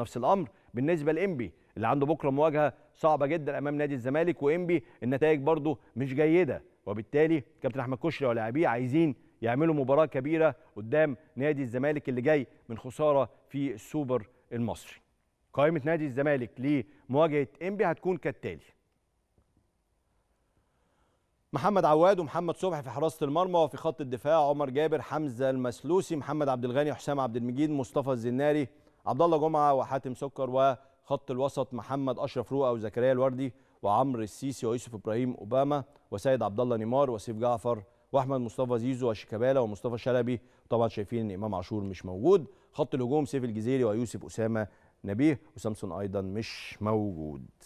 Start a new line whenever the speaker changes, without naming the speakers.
نفس الامر بالنسبه لانبي اللي عنده بكره مواجهه صعبه جدا امام نادي الزمالك وانبي النتائج برده مش جيده وبالتالي كابتن احمد كشري ولاعبيه عايزين يعملوا مباراه كبيره قدام نادي الزمالك اللي جاي من خساره في السوبر المصري قائمه نادي الزمالك لمواجهه انبي هتكون كالتالي محمد عواد ومحمد صبحي في حراسه المرمى وفي خط الدفاع عمر جابر حمزه المسلوسي محمد عبد الغني حسام عبد المجيد مصطفى الزناري عبد الله جمعه وحاتم سكر وخط الوسط محمد اشرف رؤى وزكريا الوردي وعمرو السيسي ويوسف ابراهيم اوباما وسيد عبد الله نيمار وسيف جعفر واحمد مصطفى زيزو وشيكابالا ومصطفى شلبي طبعا شايفين ان امام عاشور مش موجود خط الهجوم سيف الجزيري ويوسف اسامه نبيه وسامسون ايضا مش موجود